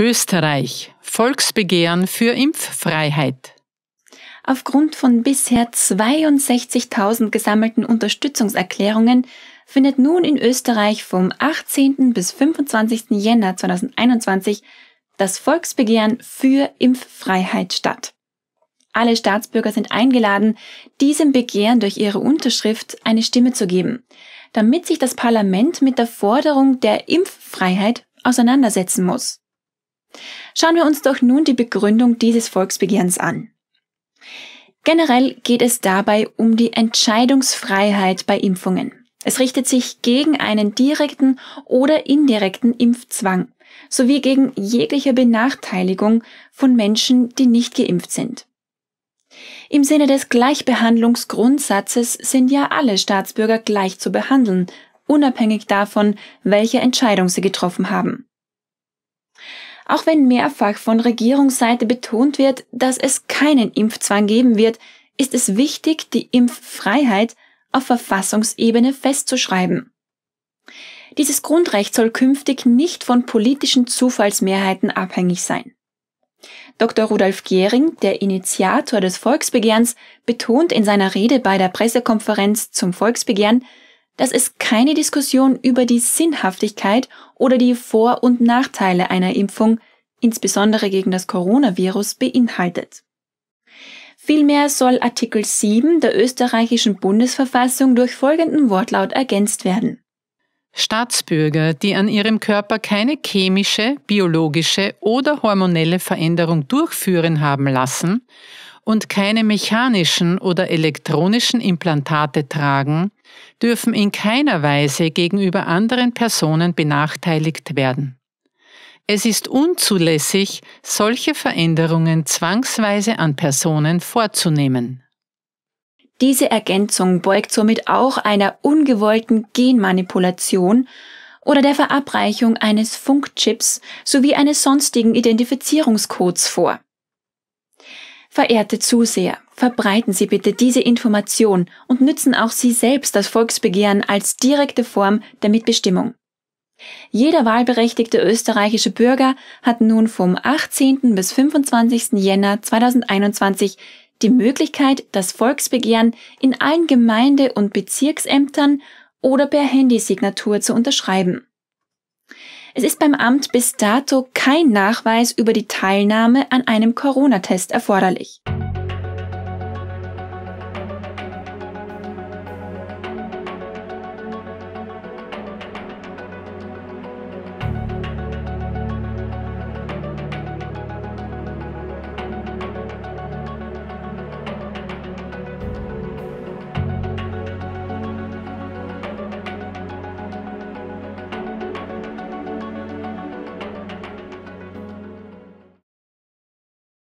Österreich Volksbegehren für Impffreiheit. Aufgrund von bisher 62.000 gesammelten Unterstützungserklärungen findet nun in Österreich vom 18. bis 25. Jänner 2021 das Volksbegehren für Impffreiheit statt. Alle Staatsbürger sind eingeladen, diesem Begehren durch ihre Unterschrift eine Stimme zu geben, damit sich das Parlament mit der Forderung der Impffreiheit auseinandersetzen muss. Schauen wir uns doch nun die Begründung dieses Volksbegehrens an. Generell geht es dabei um die Entscheidungsfreiheit bei Impfungen. Es richtet sich gegen einen direkten oder indirekten Impfzwang sowie gegen jegliche Benachteiligung von Menschen, die nicht geimpft sind. Im Sinne des Gleichbehandlungsgrundsatzes sind ja alle Staatsbürger gleich zu behandeln, unabhängig davon, welche Entscheidung sie getroffen haben. Auch wenn mehrfach von Regierungsseite betont wird, dass es keinen Impfzwang geben wird, ist es wichtig, die Impffreiheit auf Verfassungsebene festzuschreiben. Dieses Grundrecht soll künftig nicht von politischen Zufallsmehrheiten abhängig sein. Dr. Rudolf Gehring, der Initiator des Volksbegehrens, betont in seiner Rede bei der Pressekonferenz zum Volksbegehren, dass es keine Diskussion über die Sinnhaftigkeit oder die Vor- und Nachteile einer Impfung, insbesondere gegen das Coronavirus, beinhaltet. Vielmehr soll Artikel 7 der österreichischen Bundesverfassung durch folgenden Wortlaut ergänzt werden. Staatsbürger, die an ihrem Körper keine chemische, biologische oder hormonelle Veränderung durchführen haben lassen und keine mechanischen oder elektronischen Implantate tragen, dürfen in keiner Weise gegenüber anderen Personen benachteiligt werden. Es ist unzulässig, solche Veränderungen zwangsweise an Personen vorzunehmen. Diese Ergänzung beugt somit auch einer ungewollten Genmanipulation oder der Verabreichung eines Funkchips sowie eines sonstigen Identifizierungscodes vor. Verehrte Zuseher, verbreiten Sie bitte diese Information und nützen auch Sie selbst das Volksbegehren als direkte Form der Mitbestimmung. Jeder wahlberechtigte österreichische Bürger hat nun vom 18. bis 25. Jänner 2021 die Möglichkeit, das Volksbegehren in allen Gemeinde- und Bezirksämtern oder per Handysignatur zu unterschreiben. Es ist beim Amt bis dato kein Nachweis über die Teilnahme an einem Corona-Test erforderlich.